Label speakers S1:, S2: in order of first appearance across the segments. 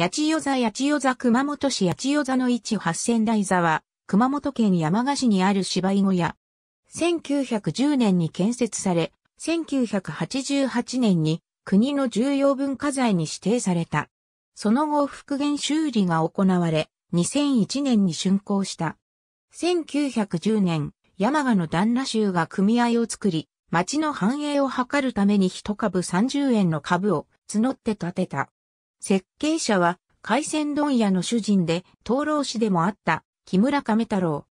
S1: 八千代座八千代座熊本市八千代座の位置八千台座は、熊本県山鹿市にある芝居小屋。1910年に建設され、1988年に国の重要文化財に指定された。その後復元修理が行われ、2001年に竣工した。1910年、山鹿の旦那州が組合を作り、町の繁栄を図るために一株30円の株を募って建てた。設計者は海鮮問屋の主人で灯籠師でもあった木村亀太郎。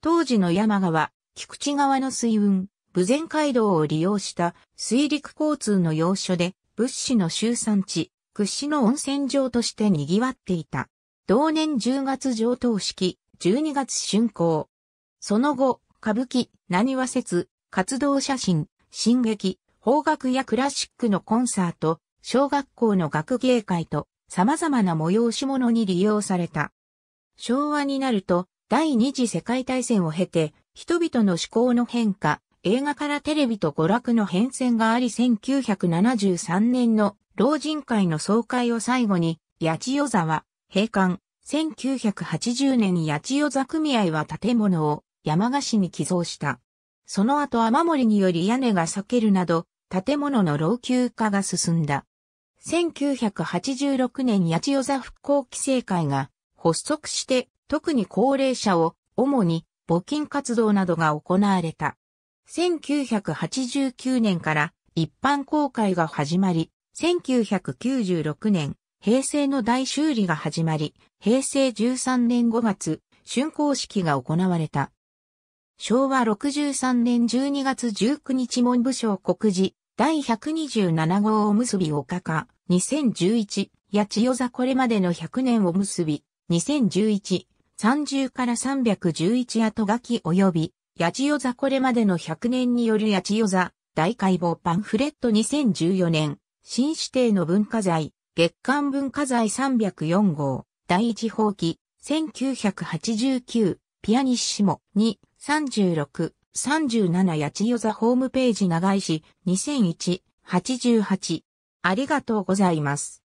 S1: 当時の山川、菊池川の水運、武前街道を利用した水陸交通の要所で物資の集散地、屈指の温泉場として賑わっていた。同年10月上等式、12月竣工。その後、歌舞伎、何話説、活動写真、進撃、邦楽やクラシックのコンサート、小学校の学芸会と様々な催し物に利用された。昭和になると第二次世界大戦を経て人々の思考の変化、映画からテレビと娯楽の変遷があり1973年の老人会の総会を最後に八千代沢閉館。1980年に八千代座組合は建物を山賀市に寄贈した。その後雨漏りにより屋根が裂けるなど建物の老朽化が進んだ。1986年八千代座復興規制会が発足して、特に高齢者を主に募金活動などが行われた。1989年から一般公開が始まり、1996年、平成の大修理が始まり、平成13年5月、竣工式が行われた。昭和63年12月19日文部省告示、第127号おむすびおかか、2011、八千代座これまでの100年おむすび、2011、30から311後書き及び、八千代座これまでの100年による八千代座、大解剖パンフレット2014年、新指定の文化財、月間文化財304号、第一法規、1989、ピアニッシモ2、36、37八千代座ホームページ長井市2001-88。ありがとうございます。